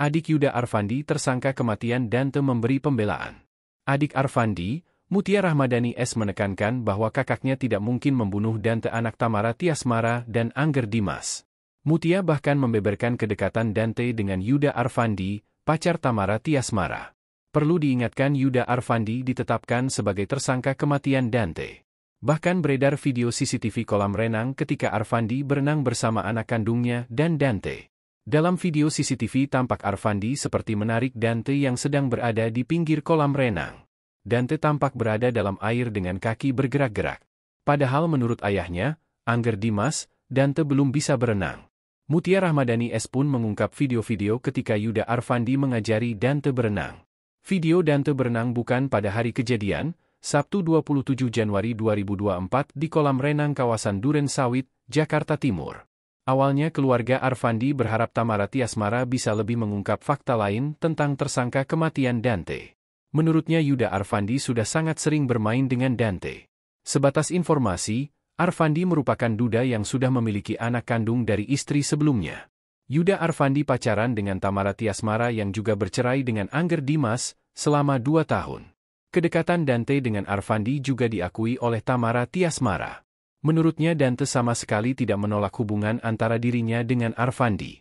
adik Yuda Arfandi tersangka kematian Dante memberi pembelaan. Adik Arfandi, Mutia Rahmadani S. menekankan bahwa kakaknya tidak mungkin membunuh Dante anak Tamara Tiasmara dan Angger Dimas. Mutia bahkan membeberkan kedekatan Dante dengan Yuda Arfandi, pacar Tamara Tiasmara. Perlu diingatkan Yuda Arfandi ditetapkan sebagai tersangka kematian Dante. Bahkan beredar video CCTV kolam renang ketika Arfandi berenang bersama anak kandungnya dan Dante. Dalam video CCTV tampak Arfandi seperti menarik Dante yang sedang berada di pinggir kolam renang. Dante tampak berada dalam air dengan kaki bergerak-gerak. Padahal menurut ayahnya, Angger Dimas, Dante belum bisa berenang. Mutia Rahmadani S pun mengungkap video-video ketika Yuda Arfandi mengajari Dante berenang. Video Dante berenang bukan pada hari kejadian, Sabtu 27 Januari 2024 di kolam renang kawasan Duren Sawit, Jakarta Timur. Awalnya keluarga Arfandi berharap Tamara Tiasmara bisa lebih mengungkap fakta lain tentang tersangka kematian Dante. Menurutnya Yuda Arfandi sudah sangat sering bermain dengan Dante. Sebatas informasi, Arfandi merupakan duda yang sudah memiliki anak kandung dari istri sebelumnya. Yuda Arfandi pacaran dengan Tamara Tiasmara yang juga bercerai dengan Angger Dimas selama dua tahun. Kedekatan Dante dengan Arfandi juga diakui oleh Tamara Tiasmara. Menurutnya Dante sama sekali tidak menolak hubungan antara dirinya dengan Arvandi.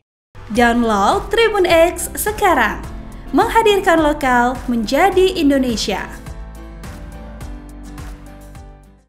Download Tribun X sekarang, menghadirkan lokal menjadi Indonesia.